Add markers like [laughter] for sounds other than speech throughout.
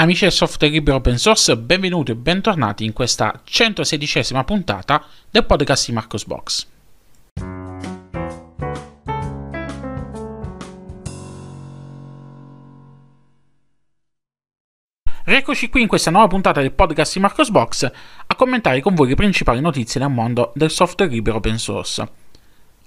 Amici del software libero open source, benvenuti e bentornati in questa 116esima puntata del podcast di Marcos Box. Rieccoci qui in questa nuova puntata del podcast di Marcos Box a commentare con voi le principali notizie nel mondo del software libero open source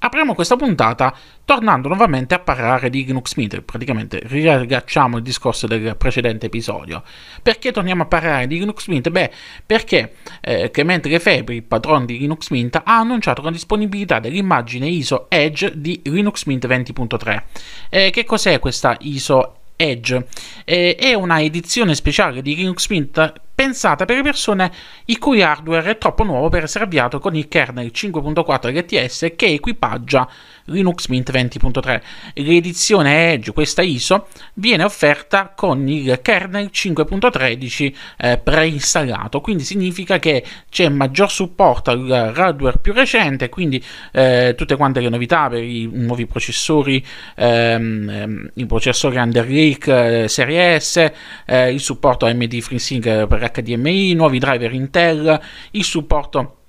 apriamo questa puntata tornando nuovamente a parlare di Linux Mint, praticamente riagacciamo il discorso del precedente episodio. Perché torniamo a parlare di Linux Mint? Beh, perché eh, Clemente Lefebvre, il patrono di Linux Mint, ha annunciato la disponibilità dell'immagine ISO Edge di Linux Mint 20.3. Eh, che cos'è questa ISO Edge? Edge. Eh, è una edizione speciale di Linux Mint pensata per persone il cui hardware è troppo nuovo per essere avviato con il kernel 5.4 LTS che equipaggia Linux Mint 20.3. L'edizione Edge, questa ISO, viene offerta con il kernel 5.13 eh, preinstallato, quindi significa che c'è maggior supporto al hardware più recente, quindi eh, tutte quante le novità per i nuovi processori, ehm, ehm i processori Under Lake eh, Serie S, eh, il supporto AMD FreeSync per HDMI, nuovi driver Intel, il supporto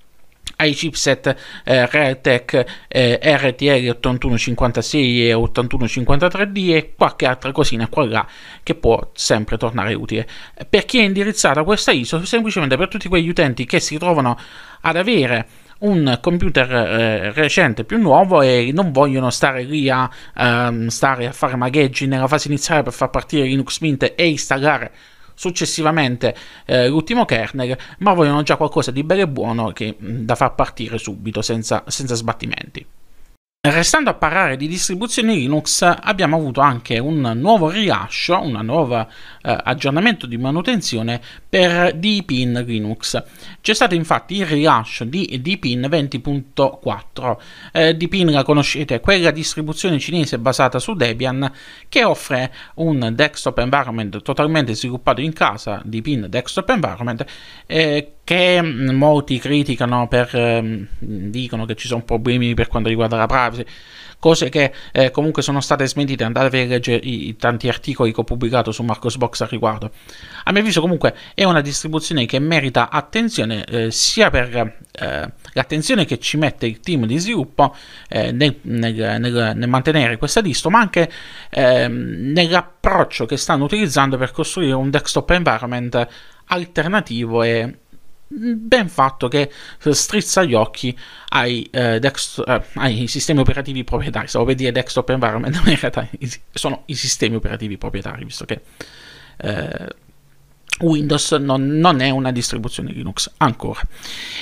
ai chipset eh, Realtek eh, RTL 8156 e 8153D e qualche altra cosina qua là che può sempre tornare utile. Per chi è indirizzata questa ISO? Semplicemente per tutti quegli utenti che si trovano ad avere un computer eh, recente più nuovo e non vogliono stare lì a, ehm, stare a fare magheggi nella fase iniziale per far partire Linux Mint e installare successivamente eh, l'ultimo kernel, ma vogliono già qualcosa di bello e buono che, mm, da far partire subito senza, senza sbattimenti. Restando a parlare di distribuzioni Linux, abbiamo avuto anche un nuovo rilascio, un nuovo eh, aggiornamento di manutenzione per Dpin Linux. C'è stato infatti il rilascio di Dpin 20.4. Eh, Dpin la conoscete, quella distribuzione cinese basata su Debian che offre un desktop environment totalmente sviluppato in casa, Dpin Desktop Environment, eh, che mm, molti criticano per, mm, dicono che ci sono problemi per quanto riguarda la privacy cose, cose che eh, comunque sono state smentite. Andate a leggere i, i, tanti articoli che ho pubblicato su Marcosbox al riguardo. A mio avviso, comunque, è una distribuzione che merita attenzione eh, sia per eh, l'attenzione che ci mette il team di sviluppo eh, nel, nel, nel, nel, mantenere questa distro, ma anche ehm, nell'approccio che stanno utilizzando per costruire un desktop environment alternativo e ben fatto che eh, strizza gli occhi ai, eh, desktop, eh, ai, sistemi operativi proprietari. Stavo per dire desktop environment, ma in realtà sono i sistemi operativi proprietari, visto che eh, Windows non, non, è una distribuzione Linux ancora.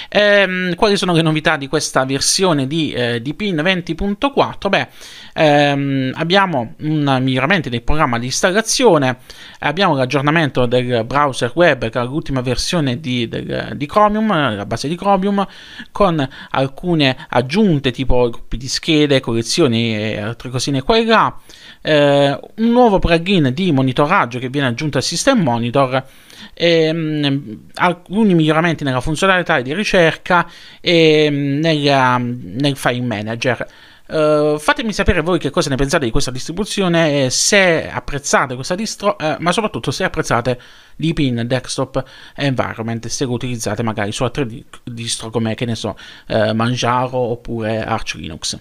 Ehm, quali sono le novità di questa versione di, eh, di PIN 20.4? Beh, ehm, abbiamo un miglioramento del programma di installazione, abbiamo l'aggiornamento del browser web che è l'ultima versione di, del, di Chromium, la base di Chromium, con alcune aggiunte tipo gruppi di schede, collezioni e altre cosine qua e là eh, un nuovo plugin di monitoraggio che viene aggiunto al System Monitor, ehm, alcuni miglioramenti nella funzionalità di ricerca e mm, nella, ehm, nel file manager. Uh, fatemi sapere voi che cosa ne pensate di questa distribuzione, se apprezzate questa distro, eh, ma soprattutto se apprezzate l'IPIN desktop environment, se lo utilizzate magari su altre distro come, che ne so, eh, Manjaro oppure Arch Linux.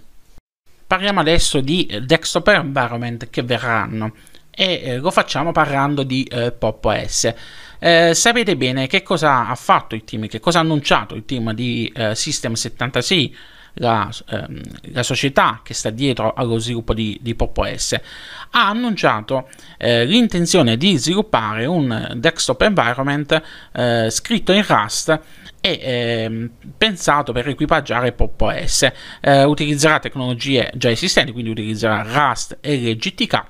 Parliamo adesso di eh, desktop environment che verranno e eh, lo facciamo parlando di eh, Pop OS. Eh, sapete bene che cosa ha fatto il team, che cosa ha annunciato il team di eh, System 76 la, ehm, la, società che sta dietro allo sviluppo di, di Pop OS ha annunciato eh, l'intenzione di sviluppare un eh, desktop environment eh, scritto in Rust e eh, pensato per equipaggiare Pop OS. Eh, utilizzerà tecnologie già esistenti, quindi utilizzerà Rust e GTK,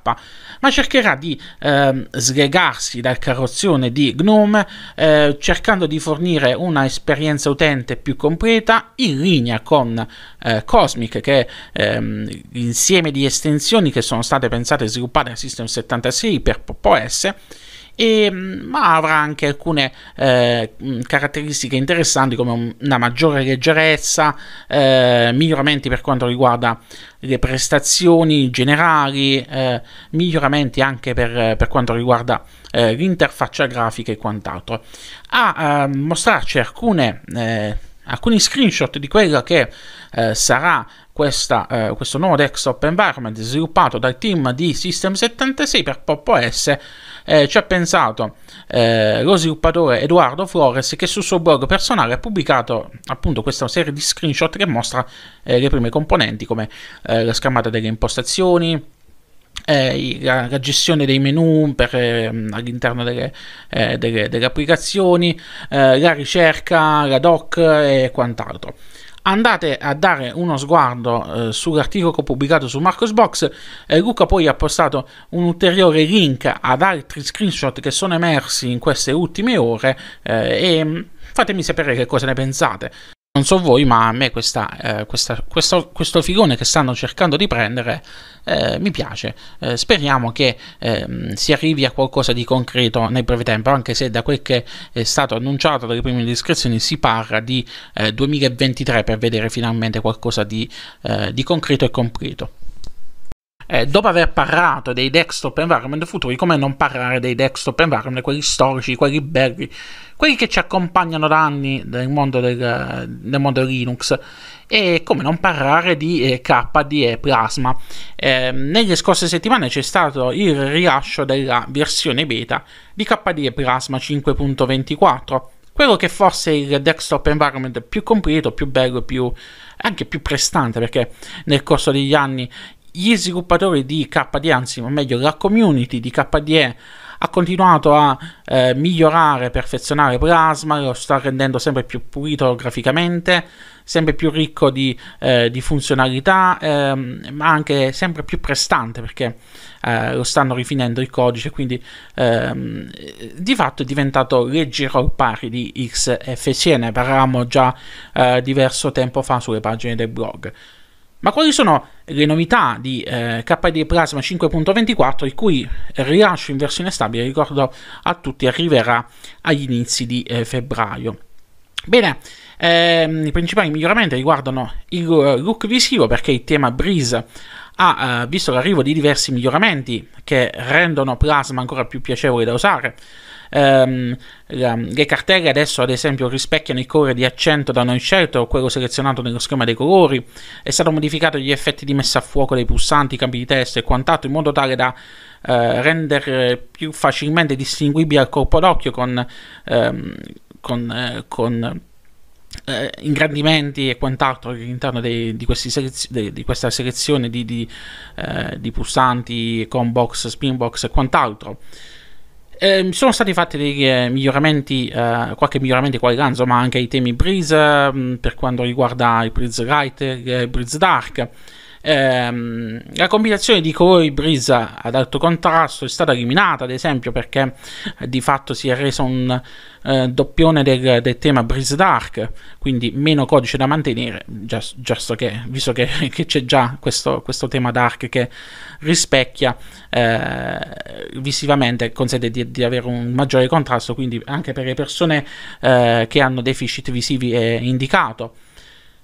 ma cercherà di eh, slegarsi dal carrozzone di GNOME eh, cercando di fornire una esperienza utente più completa in linea con eh, Cosmic, che è ehm, l'insieme di estensioni che sono state pensate e sviluppate nel System 76 per Pop OS e, mm, ma avrà anche alcune eh, mm, caratteristiche interessanti come una maggiore leggerezza, eh, miglioramenti per quanto riguarda le prestazioni generali, eh, miglioramenti anche per, per quanto riguarda eh, l'interfaccia grafica e quant'altro. A ehm, mostrarci alcune eh, alcuni screenshot di quello che eh, sarà questa, eh, questo nuovo desktop Environment sviluppato dal team di System76 per Pop OS eh, ci ha pensato eh, lo sviluppatore Edoardo Flores che sul suo blog personale ha pubblicato appunto questa serie di screenshot che mostra eh, le prime componenti come eh, la schermata delle impostazioni, eh, la, la, gestione dei menu per, eh, all'interno delle, eh, delle, delle applicazioni, eh, la ricerca, la doc e quant'altro andate a dare uno sguardo eh, sull'articolo che ho pubblicato su Marcosbox. Eh, Luca poi ha postato un ulteriore link ad altri screenshot che sono emersi in queste ultime ore eh, e mm, fatemi sapere che cosa ne pensate non so voi, ma a me questa, eh, questa, questo, questo, figone che stanno cercando di prendere eh, mi piace. Eh, speriamo che ehm, si arrivi a qualcosa di concreto nel breve tempo, anche se da quel che è stato annunciato dalle prime descrizioni si parla di 2023 eh, per vedere finalmente qualcosa di, eh, di concreto e completo eh, dopo aver parlato dei desktop environment futuri, come non parlare dei desktop environment, quelli storici, quelli belli, quelli che ci accompagnano da anni nel mondo del, nel mondo Linux e come non parlare di eh, KDE eh, Plasma. Eh, nelle scorse settimane c'è stato il rilascio della versione beta di KDE eh, Plasma 5.24 quello che forse è il desktop environment più completo, più bello, più, anche più prestante, perché nel corso degli anni gli sviluppatori di KDE, anzi, o meglio, la community di KDE ha continuato a eh, migliorare, perfezionare Plasma, lo sta rendendo sempre più pulito graficamente, sempre più ricco di, eh, di funzionalità, ehm, ma anche sempre più prestante perché eh, lo stanno rifinendo il codice, quindi ehm, di fatto è diventato leggero al pari di XFCE, ne parlavamo già eh, diverso tempo fa sulle pagine del blog. Ma quali sono le novità di eh, KD Plasma 5.24 il cui rilascio in versione stabile, ricordo a tutti, arriverà agli inizi di eh, febbraio? Bene, ehm, i principali miglioramenti riguardano il eh, look visivo perché il tema Breeze ha eh, visto l'arrivo di diversi miglioramenti che rendono Plasma ancora più piacevole da usare ehm, le cartelle adesso ad esempio rispecchiano il colore di accento da noi scelto o quello selezionato nello schema dei colori, è stato modificato gli effetti di messa a fuoco dei pulsanti, cambi di testo e quant'altro in modo tale da eh, rendere più facilmente distinguibile al corpo d'occhio con, ehm, con, eh, con eh, ingrandimenti e quant'altro all'interno dei, di, selez- de, di, questa selezione di, di, eh, di pulsanti, combox, spinbox e quant'altro. Eh, sono stati fatti dei eh, miglioramenti, eh, qualche miglioramento qua di qua insomma anche ai temi Breeze mm, per quanto riguarda i Breeze Light e eh, Breeze Dark. Ehm, la combinazione di colori brisa ad alto contrasto è stata eliminata, ad esempio, perché eh, di fatto si è reso un eh, doppione del, del, tema Breeze Dark, quindi meno codice da mantenere, just, just che, visto che, [laughs] che, c'è già questo, questo, tema Dark che rispecchia eh, visivamente, consente di, di, avere un maggiore contrasto, quindi anche per le persone eh, che hanno deficit visivi è indicato.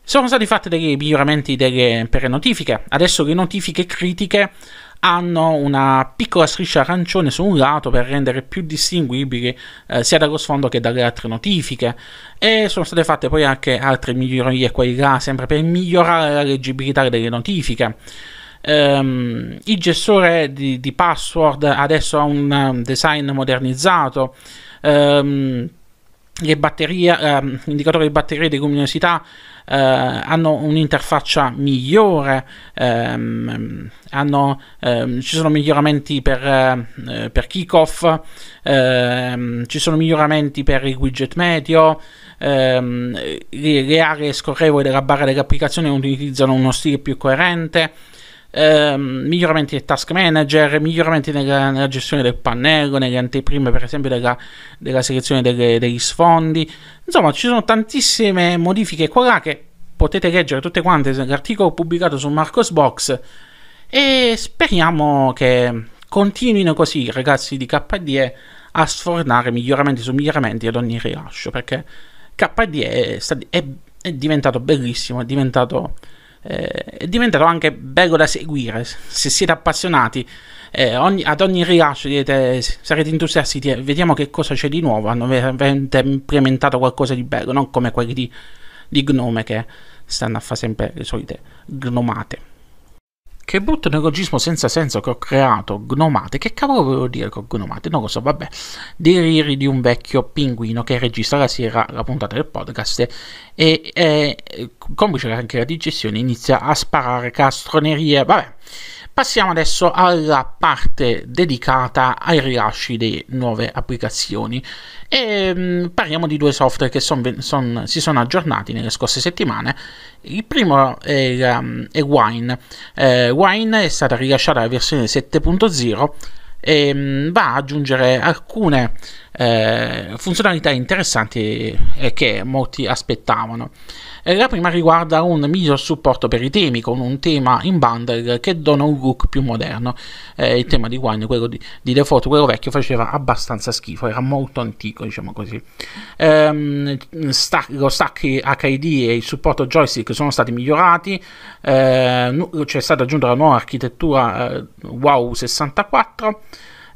Sono stati fatti dei miglioramenti delle, per le notifiche. Adesso le notifiche critiche hanno una piccola striscia arancione su un lato per rendere più distinguibili eh, sia dallo sfondo che dalle altre notifiche e sono state fatte poi anche altre migliorie qua e là sempre per migliorare la leggibilità delle notifiche. Um, il gestore di, di, password adesso ha un design modernizzato. Um, le batterie, um, l'indicatore di batteria di luminosità eh, hanno un'interfaccia migliore, ehm, hanno, ehm, ci sono miglioramenti per, eh, per kickoff, ehm, ci sono miglioramenti per il widget medio, ehm, le, le, aree scorrevoli della barra delle applicazioni utilizzano uno stile più coerente ehm, miglioramenti del task manager, miglioramenti nella, nella, gestione del pannello, nelle anteprime per esempio della, della selezione delle, degli sfondi, insomma ci sono tantissime modifiche qua là che potete leggere tutte quante nell'articolo pubblicato su Marcosbox e speriamo che continuino così i ragazzi di KDE a sfornare miglioramenti su miglioramenti ad ogni rilascio perché KDE è, è, è diventato bellissimo, è diventato eh, è diventato anche bello da seguire. Se siete appassionati, eh, ogni, ad ogni rilascio direte, sarete entusiasti, vediamo che cosa c'è di nuovo. Hanno veramente implementato qualcosa di bello, non come quelli di, di Gnome che stanno a fare sempre le solite gnomate. Che brutto neologismo senza senso che ho creato, gnomate. Che cavolo volevo dire con gnomate? Non lo so, vabbè. Dei riri di un vecchio pinguino che registra la sera la puntata del podcast e, e eh, complice anche la digestione inizia a sparare castronerie. Vabbè. Passiamo adesso alla parte dedicata ai rilasci di nuove applicazioni e ehm, mh, parliamo di due software che son, son, si sono aggiornati nelle scorse settimane. Il primo è, um, è Wine. Eh, Wine è stata rilasciata la versione 7.0 e mh, va ad aggiungere alcune eh, funzionalità interessanti e che molti aspettavano. Eh, la prima riguarda un miglior supporto per i temi, con un tema in bundle che dona un look più moderno. Eh, il tema di Wine, quello di, di default, quello vecchio, faceva abbastanza schifo, era molto antico, diciamo così. Ehm, stack, lo stack HID e il supporto joystick sono stati migliorati, ehm, c'è stata aggiunta la nuova architettura eh, WOW 64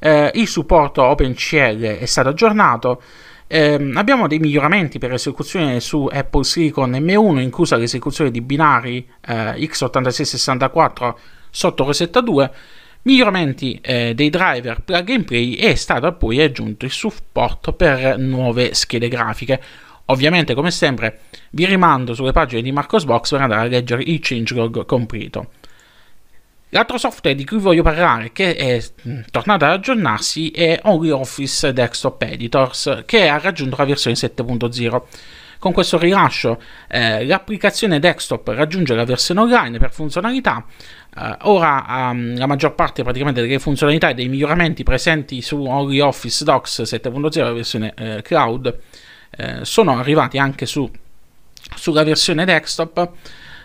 eh, il supporto OpenCL è stato aggiornato, eh, abbiamo dei miglioramenti per l'esecuzione su Apple Silicon M1, inclusa l'esecuzione di binari eh, x 64 sotto Rosetta 2, miglioramenti eh, dei driver plug and play e è stato poi aggiunto il supporto per nuove schede grafiche. Ovviamente, come sempre, vi rimando sulle pagine di Marcosbox per andare a leggere il changelog completo. L'altro software di cui voglio parlare che è mm, tornato ad aggiornarsi è OnlyOffice Desktop Editors che ha raggiunto la versione 7.0. Con questo rilascio eh, l'applicazione desktop raggiunge la versione online per funzionalità. Eh, ora um, la maggior parte delle funzionalità e dei miglioramenti presenti su OnlyOffice Docs 7.0, la versione eh, cloud, eh, sono arrivati anche su, sulla versione desktop.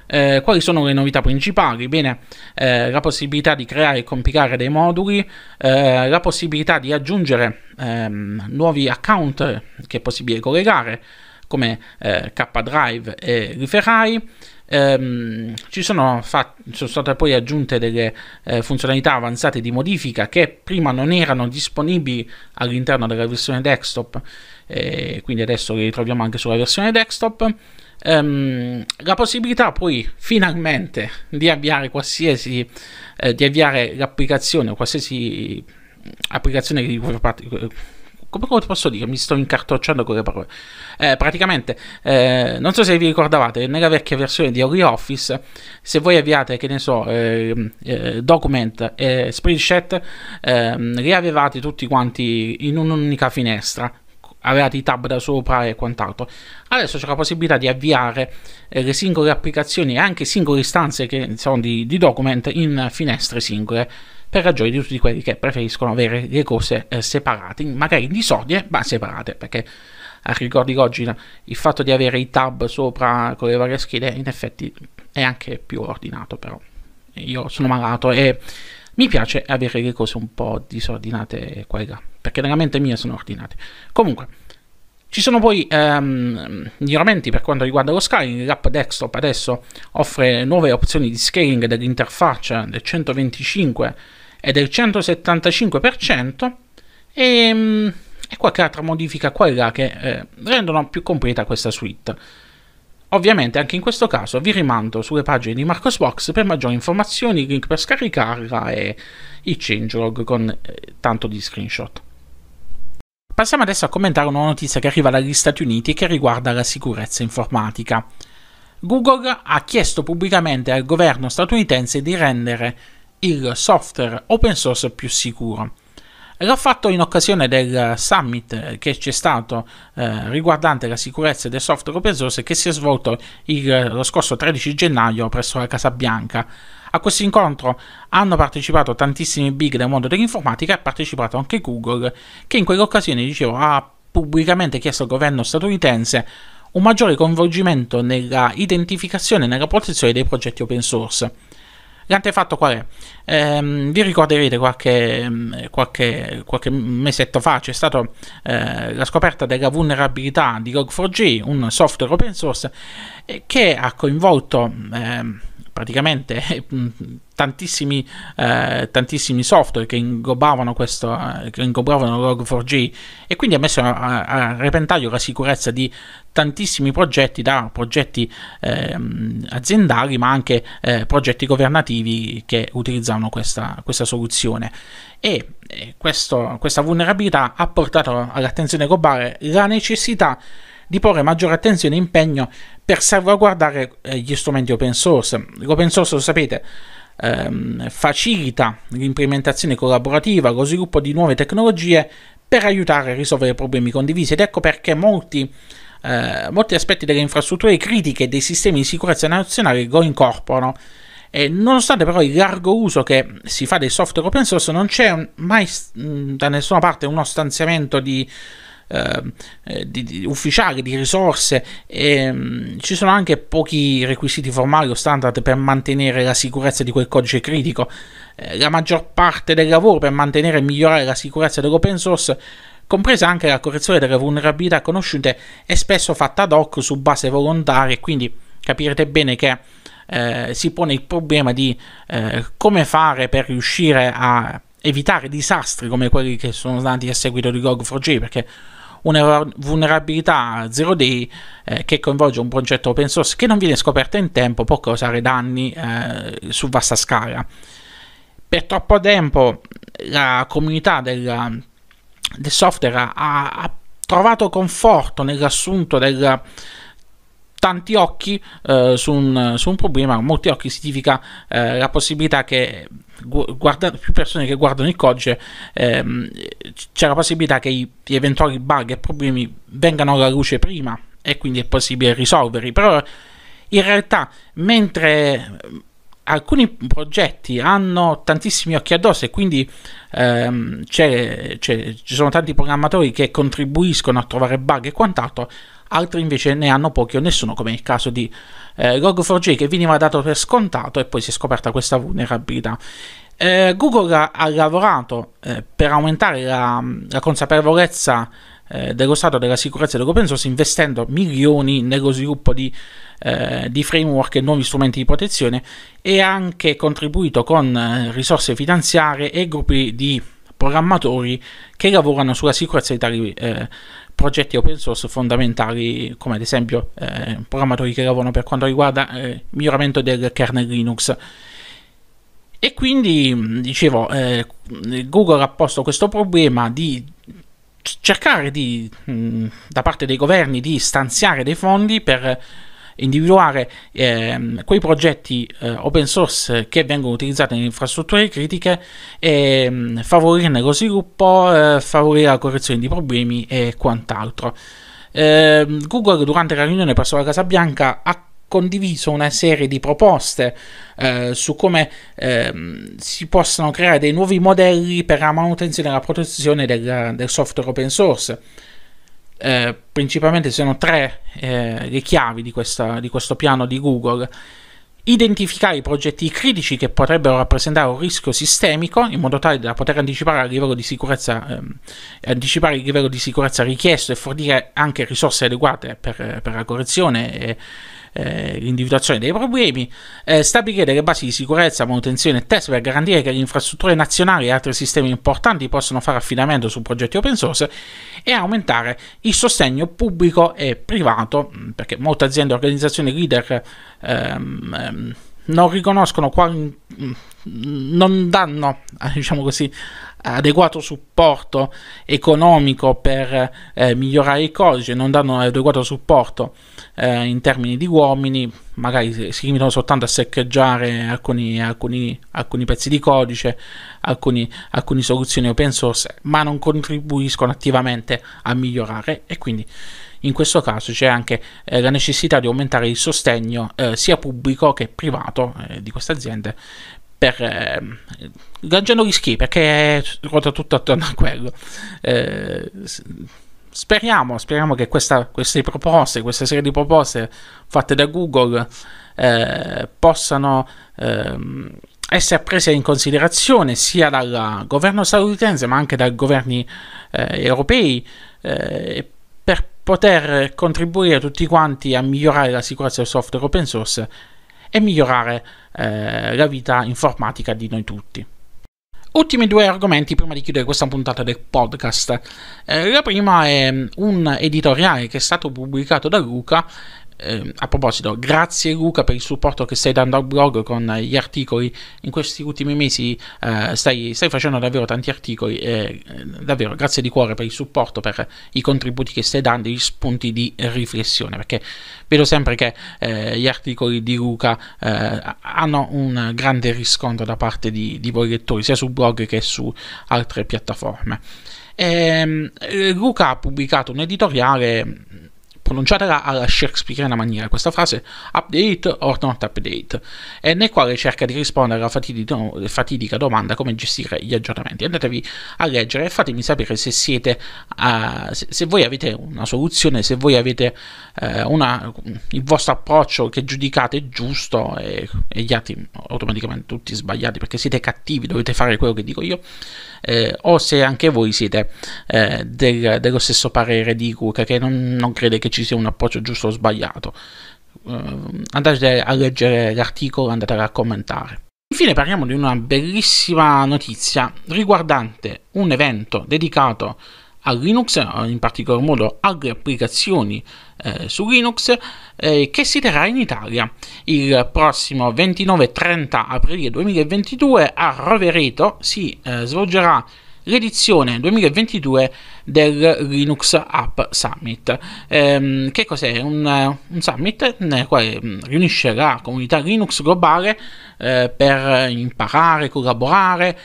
Eh, quali sono le novità principali? Bene, eh, la possibilità di creare e compilare dei moduli, eh, la possibilità di aggiungere ehm, nuovi account che è possibile collegare come eh, K-Drive e Riferai. Ehm, ci, sono fat- sono state poi aggiunte delle eh, funzionalità avanzate di modifica che prima non erano disponibili all'interno della versione desktop, eh, quindi adesso le ritroviamo anche sulla versione desktop ehm, la possibilità poi finalmente di avviare qualsiasi eh, di avviare l'applicazione o qualsiasi applicazione di cui parte eh, come posso dire? Mi sto incartocciando con le parole. Eh, praticamente, eh, non so se vi ricordavate, nella vecchia versione di OriOffice, se voi avviate, che ne so, ehm, eh, document e spreadsheet, ehm, li avevate tutti quanti in un'unica finestra aveva i tab da sopra e quant'altro. Adesso c'è la possibilità di avviare eh, le singole applicazioni e anche singole istanze che sono di, di document in finestre singole per ragioni di tutti quelli che preferiscono avere le cose eh, separate, magari in disordine, ma separate, perché a eh, ricordi che oggi il fatto di avere i tab sopra con le varie schede in effetti è anche più ordinato, però io sono malato e mi piace avere le cose un po' disordinate qua e là, perché nella mente mia sono ordinate. Comunque, ci sono poi ehm, miglioramenti per quanto riguarda lo scaling. L'app desktop adesso offre nuove opzioni di scaling dell'interfaccia del 125% e del 175% e, mm, e qualche altra modifica qua e là che eh, rendono più completa questa suite. Ovviamente anche in questo caso vi rimando sulle pagine di Marcosbox per maggiori informazioni, link per scaricarla e il changelog con eh, tanto di screenshot. Passiamo adesso a commentare una notizia che arriva dagli Stati Uniti e che riguarda la sicurezza informatica. Google ha chiesto pubblicamente al governo statunitense di rendere il software open source più sicuro l'ha fatto in occasione del eh, summit eh, che c'è stato eh, riguardante la sicurezza del software open source che si è svolto il, eh, lo scorso 13 gennaio presso la Casa Bianca. A questo incontro hanno partecipato tantissimi big del mondo dell'informatica e ha partecipato anche Google, che in quell'occasione, dicevo, ha pubblicamente chiesto al governo statunitense un maggiore coinvolgimento nella identificazione e nella protezione dei progetti open source. L'antefatto qual è? Ehm, vi ricorderete qualche, mm, qualche, qualche, mesetto fa c'è stata eh, la scoperta della vulnerabilità di log 4 g un software open source, eh, che ha coinvolto... Eh, praticamente [laughs] eh, mm, tantissimi, eh, tantissimi software che ingobbavano, questo, eh, che ingobbavano Log4j e quindi ha messo a, a, repentaglio la sicurezza di tantissimi progetti, da progetti eh, aziendali ma anche eh, progetti governativi che utilizzavano questa, questa soluzione. E questo, questa vulnerabilità ha portato all'attenzione globale la necessità di porre maggiore attenzione e impegno per salvaguardare eh, gli strumenti open source. L'open source, lo sapete, ehm, facilita l'implementazione collaborativa, lo sviluppo di nuove tecnologie per aiutare a risolvere problemi condivisi ed ecco perché molti, eh, molti aspetti delle infrastrutture critiche dei sistemi di sicurezza nazionali lo incorporano. E nonostante però il largo uso che si fa dei software open source, non c'è mai da nessuna parte uno stanziamento di Ehm, eh, di, di ufficiali, di risorse, e, ehm, mh, ci sono anche pochi requisiti formali o standard per mantenere la sicurezza di quel codice critico. Eh, la maggior parte del lavoro per mantenere e migliorare la sicurezza dell'open source compresa anche la correzione delle vulnerabilità conosciute, è spesso fatta ad hoc su base volontaria, quindi capirete bene che eh, si pone il problema di eh, come fare per riuscire a evitare disastri come quelli che sono stati a seguito di Log4j, perché una vulnerabilità zero day eh, che coinvolge un progetto open source che non viene scoperta in tempo può causare danni eh, su vasta scala. Per troppo tempo eh, la comunità del, del software ha, ha trovato conforto nell'assunto del tanti occhi eh, su, un, su, un, problema, molti occhi significa eh, la possibilità che guarda, più persone che guardano il codice ehm, c'è la possibilità che gli eventuali bug e problemi vengano alla luce prima e quindi è possibile risolverli. Però in realtà mentre ehm, alcuni progetti hanno tantissimi occhi addosso e quindi ehm, c'è, c'è, ci sono tanti programmatori che contribuiscono a trovare bug e quant'altro, altri invece ne hanno pochi o nessuno, come il caso di eh, Log4j che veniva dato per scontato e poi si è scoperta questa vulnerabilità. Eh, Google ha, ha lavorato eh, per aumentare la, la consapevolezza eh, dello stato della sicurezza dell'open source investendo milioni nello sviluppo di, eh, di, framework e nuovi strumenti di protezione e ha anche contribuito con eh, risorse finanziarie e gruppi di programmatori che lavorano sulla sicurezza di tali eh, progetti open source fondamentali, come ad esempio eh, programmatori che lavorano per quanto riguarda il eh, miglioramento del kernel Linux. E quindi, dicevo, eh, Google ha posto questo problema di cercare di, mh, da parte dei governi di stanziare dei fondi per individuare ehm, quei progetti eh, open source che vengono utilizzati in infrastrutture critiche e mh, mm, favorirne lo sviluppo, eh, favorire la correzione di problemi e quant'altro. Eh, Google durante la riunione presso la Casa Bianca ha condiviso una serie di proposte eh, su come eh, si possano creare dei nuovi modelli per la manutenzione e la protezione del, del software open source. Eh, principalmente sono tre eh, le chiavi di, questa, di questo piano di Google. Identificare i progetti critici che potrebbero rappresentare un rischio sistemico in modo tale da poter anticipare, ehm, anticipare il livello di sicurezza richiesto e fornire anche risorse adeguate per, per la correzione e, eh, l'individuazione dei problemi, eh, stabilire delle basi di sicurezza, manutenzione e test per garantire che le infrastrutture nazionali e altri sistemi importanti possano fare affidamento su progetti open source e aumentare il sostegno pubblico e privato, mm, perché molte aziende e organizzazioni leader ehm, ehm non riconoscono quali, non danno, eh, diciamo così, adeguato supporto economico per eh, migliorare il codice, non danno adeguato supporto eh, in termini di uomini, magari si limitano soltanto a seccheggiare alcuni, alcuni, alcuni pezzi di codice, alcuni, alcune soluzioni open source, ma non contribuiscono attivamente a migliorare e quindi in questo caso c'è anche eh, la necessità di aumentare il sostegno eh, sia pubblico che privato eh, di queste aziende per eh, Grangiano Rischi perché ruota tutto attorno a quello. Eh, speriamo, speriamo che questa, queste proposte, questa serie di proposte fatte da Google eh, possano ehm, essere prese in considerazione sia dal governo statunitense ma anche dai governi eh, europei eh, per poter contribuire tutti quanti a migliorare la sicurezza del software open source e migliorare eh, la vita informatica di noi tutti. Ultimi due argomenti prima di chiudere questa puntata del podcast. Eh, la prima è mm, un editoriale che è stato pubblicato da Luca eh, a proposito, grazie Luca per il supporto che stai dando al blog con gli articoli. In questi ultimi mesi eh, stai, stai, facendo davvero tanti articoli. Eh, davvero, grazie di cuore per il supporto, per i contributi che stai dando, gli spunti di riflessione. Perché vedo sempre che eh, gli articoli di Luca eh, hanno un grande riscontro da parte di, di voi lettori, sia sul blog che su altre piattaforme. E, ehm, Luca ha pubblicato un editoriale pronunciata alla shakespeariana maniera questa frase update or not update e nel quale cerca di rispondere alla fatidica domanda come gestire gli aggiornamenti andatevi a leggere e fatemi sapere se siete uh, se, se, voi avete una soluzione se voi avete uh, una, il vostro approccio che giudicate giusto e, e gli altri automaticamente tutti sbagliati perché siete cattivi dovete fare quello che dico io eh, o se anche voi siete eh, del, dello stesso parere di Cook che non, non, crede che ci sia un approccio giusto o sbagliato. Uh, andate a leggere l'articolo, andate a commentare. Infine parliamo di una bellissima notizia riguardante un evento dedicato a Linux, eh, in particolar modo alle applicazioni eh, su Linux, eh, che si terrà in Italia il prossimo 29 30 aprile 2022 a Rovereto si eh, svolgerà l'edizione 2022 del Linux App Summit. Ehm, che cos'è? Un, un, summit nel quale mm, riunisce la comunità Linux globale eh, per imparare, collaborare,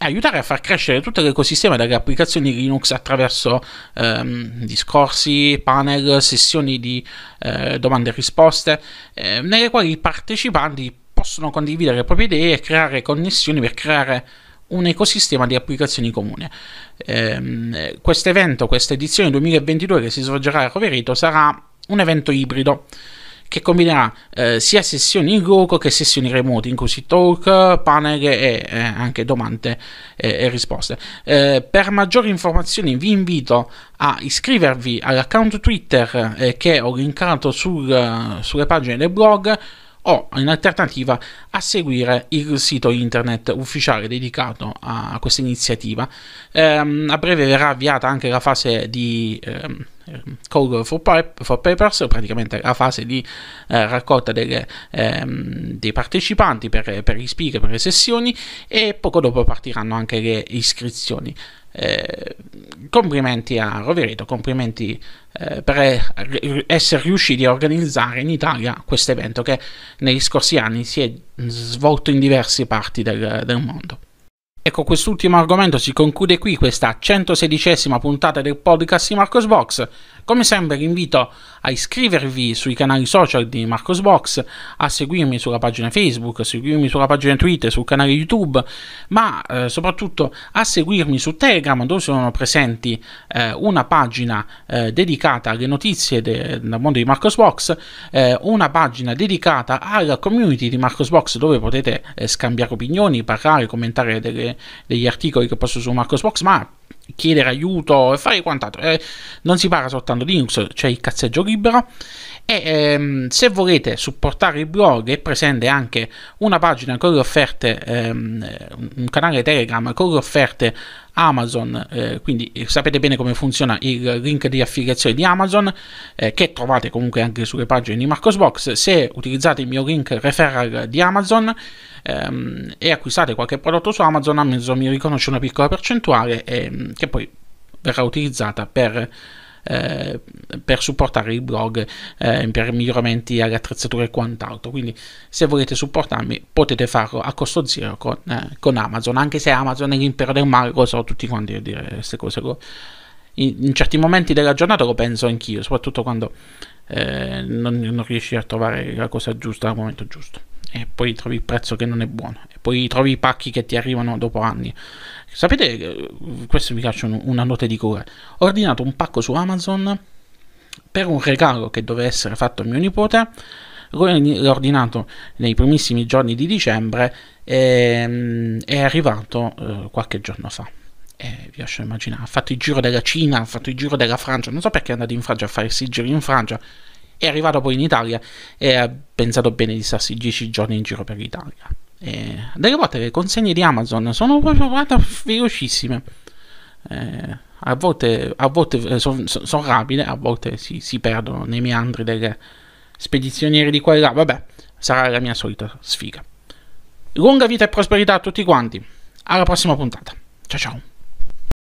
eh, aiutare a far crescere tutto l'ecosistema delle applicazioni Linux attraverso ehm, discorsi, panel, sessioni di eh, domande e risposte, eh, nelle quali i partecipanti possono condividere le proprie idee e creare connessioni per creare un ecosistema di applicazioni comune. Ehm, eh, questo evento, questa edizione 2022 che si svolgerà a Roverito, sarà un evento ibrido che combinerà eh, sia sessioni in gioco che sessioni remote, in cui talk, panel e eh, anche domande e, e risposte. Eh, per maggiori informazioni vi invito a iscrivervi all'account Twitter eh, che ho linkato sul, sulle pagine del blog o in alternativa a seguire il sito internet ufficiale dedicato a questa iniziativa. Ehm, a breve verrà avviata anche la fase di ehm, ehm Call for, for, Papers, praticamente la fase di eh, raccolta delle, ehm, dei partecipanti per, per gli speaker, per le sessioni e poco dopo partiranno anche le iscrizioni. Eh, complimenti a Rovereto, complimenti eh, per essere riusciti a organizzare in Italia questo evento che negli scorsi anni si è svolto in diverse parti del, del mondo. Ecco, quest'ultimo argomento si conclude qui questa 116esima puntata del podcast di Marcos Box. Come sempre vi invito a iscrivervi sui canali social di Marcosbox, a seguirmi sulla pagina Facebook, a seguirmi sulla pagina Twitter, sul canale YouTube, ma eh, soprattutto a seguirmi su Telegram dove sono presenti eh, una pagina eh, dedicata alle notizie del mondo di Marcosbox, eh, una pagina dedicata alla community di Marcosbox dove potete eh, scambiare opinioni, parlare, commentare delle, degli articoli che posso su Marcosbox, ma chiedere aiuto e fare quant'altro. Eh, non si parla soltanto di Linux, c'è cioè il cazzeggio libero e ehm, se volete supportare il blog è presente anche una pagina con le offerte, ehm, un canale Telegram con le offerte Amazon, eh, quindi sapete bene come funziona il link di affiliazione di Amazon eh, che trovate comunque anche sulle pagine di Marcosbox. Se utilizzate il mio link referral di Amazon ehm, e acquistate qualche prodotto su Amazon, Amazon mi riconosce una piccola percentuale ehm, che poi verrà utilizzata per eh, per supportare il blog, eh, per miglioramenti alle attrezzature e quant'altro. Quindi se volete supportarmi potete farlo a costo zero con, eh, con Amazon, anche se Amazon è l'impero del male, lo so tutti quanti a dire queste cose. Lo, in, in, certi momenti della giornata lo penso anch'io, soprattutto quando eh, non, non riesci a trovare la cosa giusta al momento giusto e poi trovi il prezzo che non è buono e poi trovi i pacchi che ti arrivano dopo anni. Sapete, eh, questo mi faccio una nota di cura. Ho ordinato un pacco su Amazon per un regalo che doveva essere fatto a mio nipote. L'ho ordinato nei primissimi giorni di dicembre e ehm, è arrivato eh, qualche giorno fa. Eh, vi lascio immaginare, ha fatto il giro della Cina, ha fatto il giro della Francia, non so perché è andato in Francia a fare il giro in Francia, è arrivato poi in Italia e ha pensato bene di starsi 10 giorni in giro per l'Italia. E delle volte le consegne di Amazon sono proprio velocissime. Eh, a volte, volte eh, sono son rapide, a volte si, si, perdono nei meandri delle spedizioniere di qua e là. Vabbè, sarà la mia solita sfiga. Lunga vita e prosperità a tutti quanti. Alla prossima puntata. Ciao ciao.